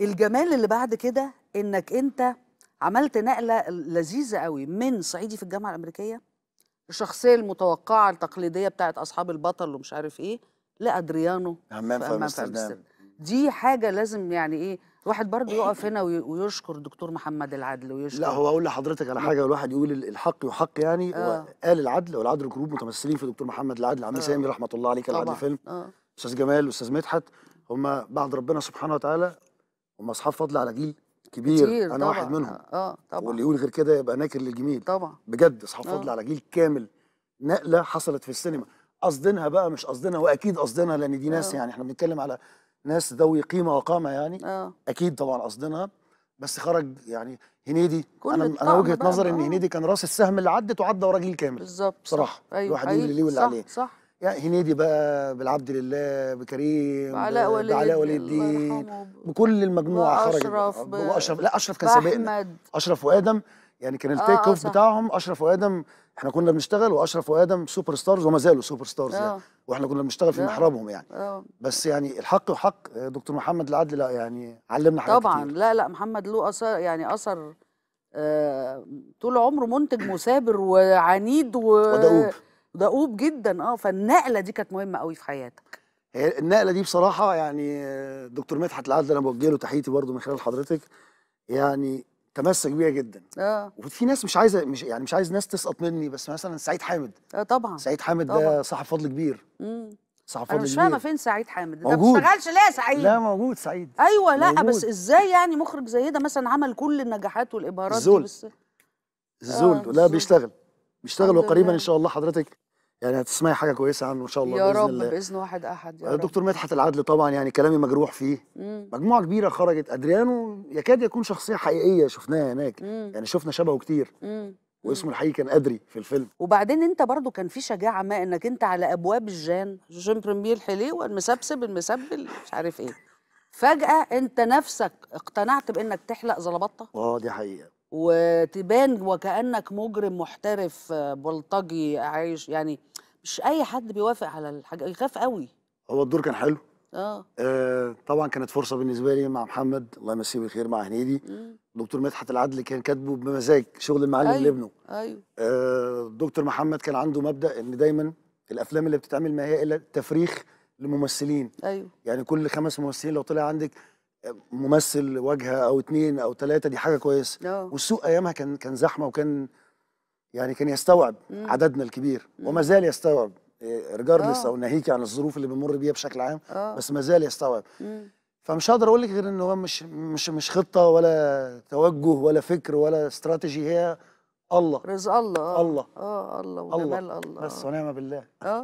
الجمال اللي بعد كده انك انت عملت نقله لذيذه قوي من صعيدي في الجامعه الامريكيه الشخصيه المتوقعه التقليديه بتاعه اصحاب البطل ومش عارف ايه لادريانو همام في امستردام دي حاجه لازم يعني ايه الواحد برضه يقف هنا ويشكر دكتور محمد العدل ويشكر لا هو اقول لحضرتك على حاجه الواحد يقول الحق يحق يعني آه. قال العدل والعدل جروب متمثلين في دكتور محمد العدل عم آه. سامي رحمه الله عليك العدل فيلم آه. استاذ آه. جمال واستاذ مدحت هم بعد ربنا سبحانه وتعالى هم اصحاب فضل على جيل كبير كتير انا طبعًا. واحد منهم آه،, اه طبعا واللي يقول غير كده يبقى ناكر للجميل طبعا بجد اصحاب فضل آه. على جيل كامل نقله حصلت في السينما قصدينها بقى مش قصدينها واكيد قصدينها لان دي ناس أوه. يعني احنا بنتكلم على ناس ذوي قيمه وقامه يعني أوه. اكيد طبعا قصدينها بس خرج يعني هنيدي انا انا وجهه نظري ان آه. هنيدي كان راس السهم اللي عدت وعدى وراجل جيل كامل بالظبط صراحه أيوه. الواحد أيوه. اللي ليه واللي عليه صح يعني هنيدي بقى بالعبد لله بكريم بعلاء ولي بعلاء ولي الدين بكل المجموعه خرجت اشرف واشرف لا اشرف كان سابقنا اشرف وادم يعني كان التيك آه، اوف آه بتاعهم اشرف وادم احنا كنا بنشتغل واشرف وادم سوبر ستارز وما زالوا سوبر ستارز يعني آه. واحنا كنا بنشتغل في آه. محرابهم يعني أوه. بس يعني الحق وحق دكتور محمد العدل لا يعني علمنا حاجات طبعا كتير. لا لا محمد له اثر يعني اثر آه طول عمره منتج مثابر وعنيد و... ودؤوب دؤوب جدا اه فالنقله دي كانت مهمه قوي في حياتك النقله دي بصراحه يعني دكتور مدحت العدل انا بوجه له تحيتي برده من خلال حضرتك يعني تمسك بيها جدا اه وفي ناس مش عايزه مش يعني مش عايز ناس تسقط مني بس مثلا سعيد حامد اه طبعا سعيد حامد طبعًا. ده صاحب فضل كبير امم صاحب فضل كبير انا مش فاهمه فين سعيد حامد ده ما اشتغلش ليه يا سعيد لا موجود سعيد ايوه لا موجود. بس ازاي يعني مخرج زي ده مثلا عمل كل النجاحات والابهارات دي بس الزول آه لا بيشتغل بيشتغل وقريبا ان شاء الله حضرتك يعني هتسمعي حاجه كويسه عنه ان شاء الله يا بإذن رب الله. باذن واحد احد يا دكتور مدحت العدل طبعا يعني كلامي مجروح فيه مم. مجموعه كبيره خرجت ادريانو يكاد يكون شخصيه حقيقيه شفناها هناك مم. يعني شفنا شبهه كتير مم. واسمه الحقيقي كان ادري في الفيلم وبعدين انت برضو كان في شجاعه ما انك انت على ابواب الجان جيم بريمير حليه والمسبسب المسبل مش عارف ايه فجاه انت نفسك اقتنعت بانك تحلق زلبطه اه دي حقيقه وتبان وكانك مجرم محترف آه، بلطجي عايش يعني مش اي حد بيوافق على الحاجه يخاف قوي هو الدور كان حلو آه. آه طبعا كانت فرصه بالنسبه لي مع محمد الله يمسيه بالخير مع هنيدي دكتور مدحت العدل كان كاتبه بمزاج شغل المعلم أيوه. لابنه ايوه آه دكتور محمد كان عنده مبدا ان دايما الافلام اللي بتتعمل ما هي الا تفريخ لممثلين ايوه يعني كل خمس ممثلين لو طلع عندك ممثل واجهه او اتنين او تلاته دي حاجه كويسه آه. والسوق ايامها كان كان زحمه وكان يعني كان يستوعب مم. عددنا الكبير مم. وما زال يستوعب ريجاردلس آه، آه. او ناهيك عن الظروف اللي بنمر بيها بشكل عام أوه. بس ما زال يستوعب مم. فمش هقدر اقول لك غير ان هو مش مش مش خطه ولا توجه ولا فكر ولا استراتيجي هي الله رزق الله اه الله اه الله وجمال الله بس ونعم بالله اه